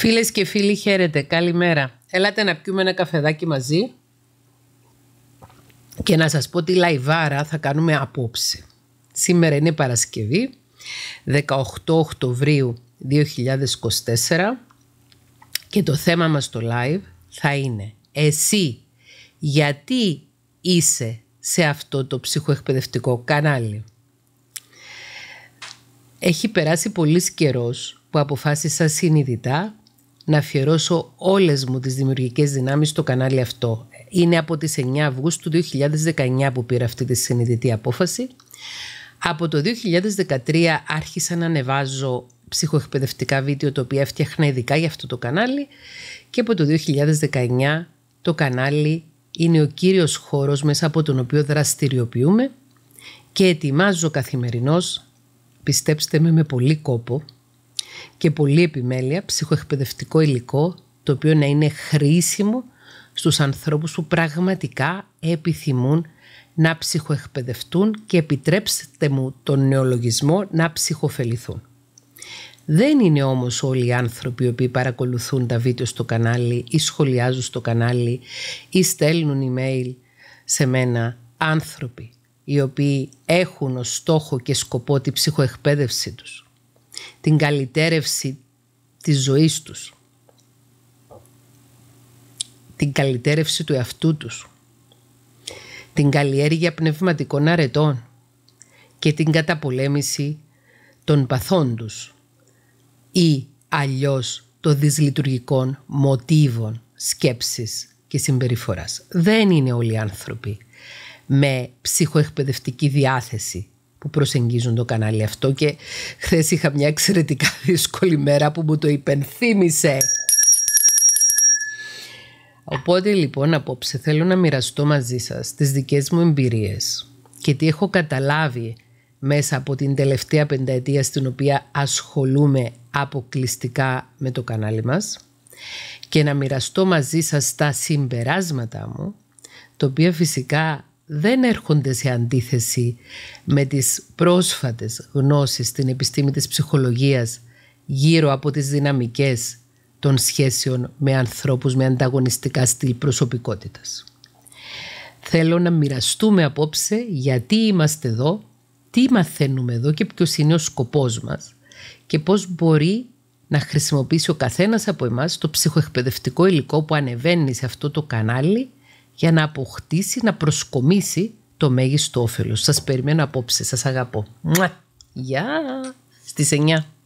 Φίλες και φίλοι χαίρετε, καλημέρα. Έλατε να πιούμε ένα καφεδάκι μαζί και να σας πω τι λαϊβάρα θα κάνουμε απόψε. Σήμερα είναι Παρασκευή, 18 Οκτωβρίου 2024 και το θέμα μας στο live θα είναι «Εσύ γιατί είσαι σε αυτό το ψυχοεκπαιδευτικό κανάλι» Έχει περάσει πολύς καιρός που αποφάσισα συνειδητά να αφιερώσω όλες μου τις δημιουργικές δυνάμεις στο κανάλι αυτό. Είναι από τις 9 Αυγούστου 2019 που πήρα αυτή τη συνειδητή απόφαση. Από το 2013 άρχισα να ανεβάζω ψυχοεκπαιδευτικά βίντεο τα οποία έφτιαχνα ειδικά για αυτό το κανάλι και από το 2019 το κανάλι είναι ο κύριος χώρος μέσα από τον οποίο δραστηριοποιούμε και ετοιμάζω καθημερινώς, πιστέψτε με με πολύ κόπο, και πολύ επιμέλεια ψυχοεκπαιδευτικό υλικό το οποίο να είναι χρήσιμο στους ανθρώπους που πραγματικά επιθυμούν να ψυχοεκπαιδευτούν και επιτρέψτε μου τον νεολογισμό να ψυχοφεληθούν. Δεν είναι όμως όλοι οι άνθρωποι οι οποίοι παρακολουθούν τα βίντεο στο κανάλι ή σχολιάζουν στο κανάλι ή στέλνουν email σε μένα άνθρωποι οι οποίοι έχουν ως στόχο και σκοπό τη ψυχοεκπαίδευση τους την καλυτέρευση της ζωής τους, την καλυτέρευση του εαυτού τους, την καλλιέργεια πνευματικών αρετών και την καταπολέμηση των παθών τους ή αλλιώς των δυσλειτουργικών μοτίβων σκέψης και συμπεριφοράς. Δεν είναι όλοι οι άνθρωποι με ψυχοεκπαιδευτική διάθεση που προσεγγίζουν το κανάλι αυτό και χθες είχα μια εξαιρετικά δύσκολη μέρα που μου το υπενθύμησε. Οπότε λοιπόν απόψε θέλω να μοιραστώ μαζί σας τις δικές μου εμπειρίες και τι έχω καταλάβει μέσα από την τελευταία πενταετία στην οποία ασχολούμαι αποκλειστικά με το κανάλι μας και να μοιραστώ μαζί σας τα συμπεράσματα μου, τα οποία φυσικά δεν έρχονται σε αντίθεση με τις πρόσφατες γνώσεις στην επιστήμη της ψυχολογίας γύρω από τις δυναμικές των σχέσεων με ανθρώπους με ανταγωνιστικά στυλ προσωπικότητας. Θέλω να μοιραστούμε απόψε γιατί είμαστε εδώ, τι μαθαίνουμε εδώ και ποιος είναι ο σκοπός μας και πώς μπορεί να χρησιμοποιήσει ο καθένας από εμάς το ψυχοεκπαιδευτικό υλικό που ανεβαίνει σε αυτό το κανάλι για να αποκτήσει, να προσκομίσει το μέγιστο όφελος. Σας περιμένω απόψε, σας αγαπώ. Γεια! Στις 9.